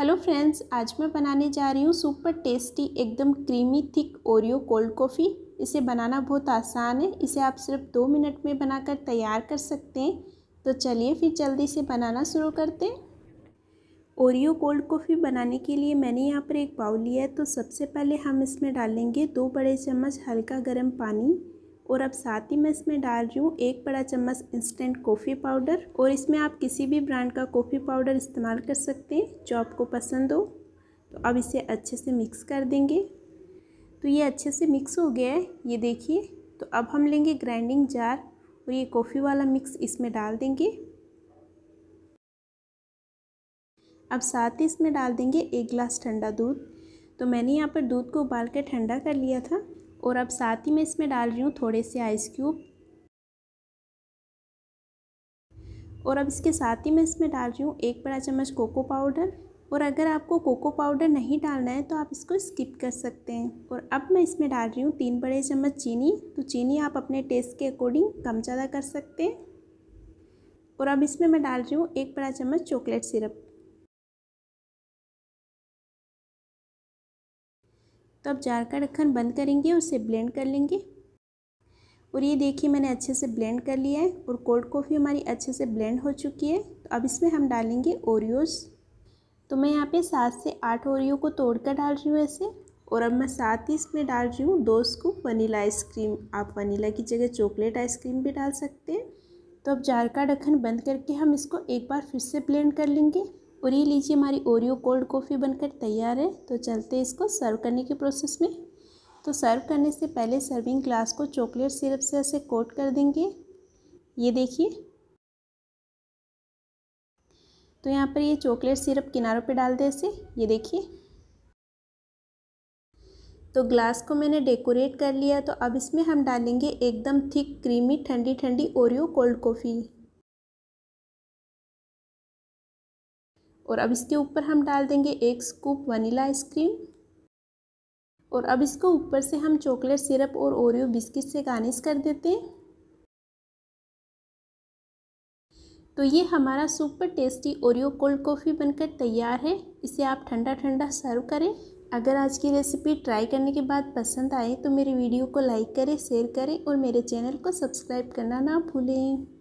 hello friends आज मैं बनाने जा रही हूँ सुपर टेस्टी एकदम creamy thick Oreo cold coffee इसे बनाना बहुत आसान है इसे आप सिर्फ दो मिनट में बनाकर तैयार कर सकते हैं तो चलिए फिर जल्दी से बनाना शुरू करते हैं ओरियो कोल्ड कॉफ़ी बनाने के लिए मैंने यहाँ पर एक बाउल लिया है तो सबसे पहले हम इसमें डालेंगे दो बड़े चम्मच हल्का गर्म पानी और अब साथ ही मैं इसमें डाल रही हूँ एक बड़ा चम्मच इंस्टेंट कॉफ़ी पाउडर और इसमें आप किसी भी ब्रांड का कॉफ़ी पाउडर इस्तेमाल कर सकते हैं जो आपको पसंद हो तो अब इसे अच्छे से मिक्स कर देंगे तो ये अच्छे से मिक्स हो गया है ये देखिए तो अब हम लेंगे ग्राइंडिंग जार और ये कॉफ़ी वाला मिक्स इसमें डाल देंगे अब साथ ही इसमें डाल देंगे एक गिलास ठंडा दूध तो मैंने यहाँ पर दूध को उबाल कर ठंडा कर लिया था और अब साथ ही मैं इसमें डाल रही हूँ थोड़े से आइस क्यूब और अब इसके साथ ही मैं इसमें डाल रही हूँ एक बड़ा चम्मच कोको पाउडर और अगर आपको कोको पाउडर नहीं डालना है तो आप इसको स्किप कर सकते हैं और अब मैं इसमें डाल रही हूँ तीन बड़े चम्मच चीनी तो चीनी आप अपने टेस्ट के अकॉर्डिंग कम ज़्यादा कर सकते हैं और अब इसमें मैं डाल रही हूँ एक बड़ा चम्मच चॉकलेट सिरप तो आप जार का ढक्कन बंद करेंगे उसे ब्लेंड कर लेंगे और ये देखिए मैंने अच्छे से ब्लेंड कर लिया है और कोल्ड कॉफ़ी हमारी अच्छे से ब्लेंड हो चुकी है तो अब इसमें हम डालेंगे ओरियोस तो मैं यहाँ पे सात से आठ ओरियो को तोड़ कर डाल रही हूँ ऐसे और अब मैं साथ ही इसमें डाल रही हूँ दो स्कूप वनीला आइसक्रीम आप वनीला की जगह चॉकलेट आइसक्रीम भी डाल सकते हैं तो अब जार का ढक्कन बंद करके हम इसको एक बार फिर से ब्लेंड कर लेंगे और ये लीजिए हमारी ओरियो कोल्ड कॉफ़ी बनकर तैयार है तो चलते इसको सर्व करने के प्रोसेस में तो सर्व करने से पहले सर्विंग ग्लास को चॉकलेट सिरप से ऐसे कोट कर देंगे ये देखिए तो यहाँ पर ये चॉकलेट सिरप किनारों पे डाल दें ऐसे ये देखिए तो ग्लास को मैंने डेकोरेट कर लिया तो अब इसमें हम डालेंगे एकदम थिक क्रीमी ठंडी ठंडी ओरियो कोल्ड कॉफ़ी और अब इसके ऊपर हम डाल देंगे एक स्कूप वनीला आइसक्रीम और अब इसको ऊपर से हम चॉकलेट सिरप और ओरियो बिस्किट से गार्निश कर देते हैं तो ये हमारा super tasty Oreo cold coffee बनकर तैयार है इसे आप ठंडा ठंडा सर्व करें अगर आज की रेसिपी ट्राई करने के बाद पसंद आए तो मेरे वीडियो को लाइक करें शेयर करें और मेरे चैनल को सब्सक्राइब करना ना भूलें